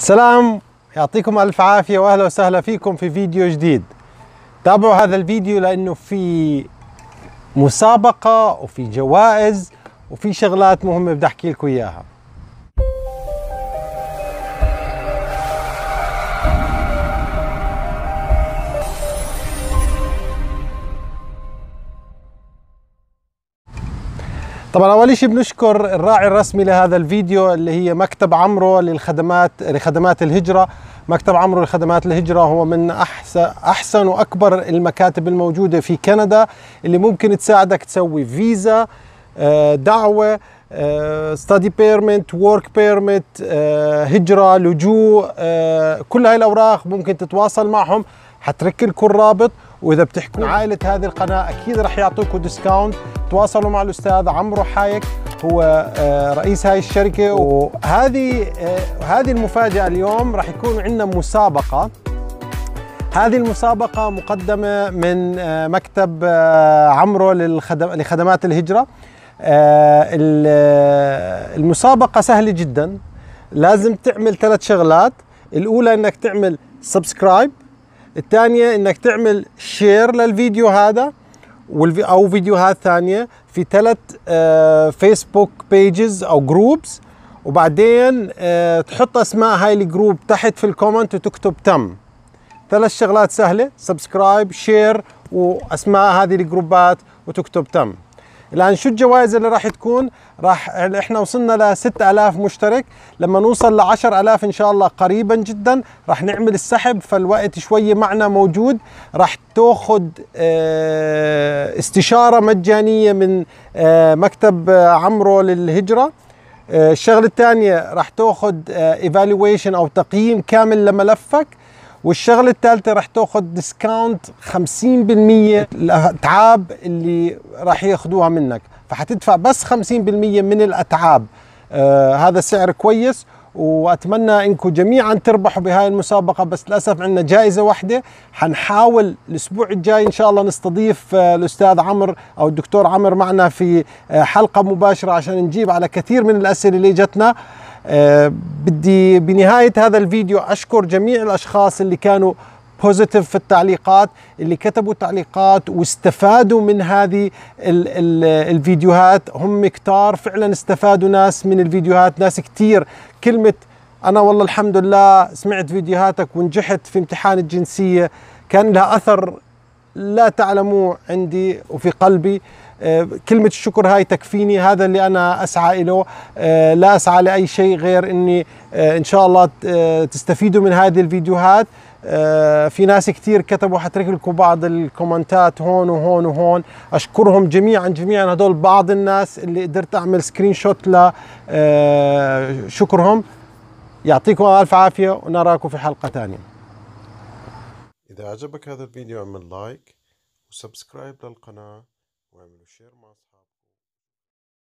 سلام يعطيكم ألف عافية وأهلا وسهلا فيكم في فيديو جديد تابعوا هذا الفيديو لأنه في مسابقة وفي جوائز وفي شغلات مهمة بدي أحكي لكم إياها طبعا اول شيء بنشكر الراعي الرسمي لهذا الفيديو اللي هي مكتب عمرو للخدمات لخدمات الهجره مكتب عمرو لخدمات الهجره هو من احسن احسن واكبر المكاتب الموجوده في كندا اللي ممكن تساعدك تسوي فيزا آه، دعوه ستادي بيرمنت ورك بيرمنت هجره لجوء آه، كل هاي الاوراق ممكن تتواصل معهم حترك لكم الرابط واذا بتحكوا عائله هذه القناه اكيد رح يعطوكم ديسكاونت تواصلوا مع الاستاذ عمرو حايك هو آه، رئيس هاي الشركه وهذه آه، هذه المفاجاه اليوم رح يكون عندنا مسابقه هذه المسابقة مقدمة من آه، مكتب عمرو لخدمات الهجرة المسابقة سهلة جدا لازم تعمل ثلاث شغلات الأولى أنك تعمل سبسكرايب الثانية انك تعمل شير للفيديو هذا او فيديوهات ثانية في ثلاث فيسبوك آه، بيجز او جروبز وبعدين آه، تحط اسماء هاي الجروب تحت في الكومنت وتكتب تم ثلاث شغلات سهلة سبسكرايب شير واسماء هذه الجروبات وتكتب تم الان شو الجوائز اللي راح تكون راح احنا وصلنا ل 6000 مشترك لما نوصل ل 10000 ان شاء الله قريبا جدا راح نعمل السحب فالوقت شويه معنا موجود راح تاخذ آه، استشاره مجانيه من آه، مكتب آه، عمرو للهجره الشغله الثانيه راح تاخذ ايفالويشن او تقييم كامل لملفك والشغله الثالثه رح تاخذ ديسكاونت 50% الاتعاب اللي راح ياخذوها منك فحتدفع بس 50% من الاتعاب آه هذا سعر كويس واتمنى انكم جميعا تربحوا بهاي المسابقه بس للاسف عندنا جائزه واحده حنحاول الاسبوع الجاي ان شاء الله نستضيف آه، الاستاذ عمر او الدكتور عمر معنا في آه، حلقه مباشره عشان نجيب على كثير من الاسئله اللي جتنا آه، بدي بنهاية هذا الفيديو أشكر جميع الأشخاص اللي كانوا بوزيتيف في التعليقات اللي كتبوا تعليقات واستفادوا من هذه الـ الـ الفيديوهات هم كتار فعلا استفادوا ناس من الفيديوهات ناس كتير كلمة أنا والله الحمد لله سمعت فيديوهاتك ونجحت في امتحان الجنسية كان لها أثر لا تعلموا عندي وفي قلبي آه، كلمة الشكر هاي تكفيني هذا اللي أنا أسعى إله آه، لا أسعى لأي شيء غير أني آه، إن شاء الله تستفيدوا من هذه الفيديوهات في ناس كثير كتبوا حترك لكم بعض الكومنتات هون وهون وهون اشكرهم جميعا جميعا هدول بعض الناس اللي قدرت اعمل سكرين شوت لشكرهم يعطيكم الف عافيه ونراكم في حلقه ثانيه إذا عجبك هذا الفيديو اعمل لايك وسبسكرايب للقناة واعملوا شير مع أصحابك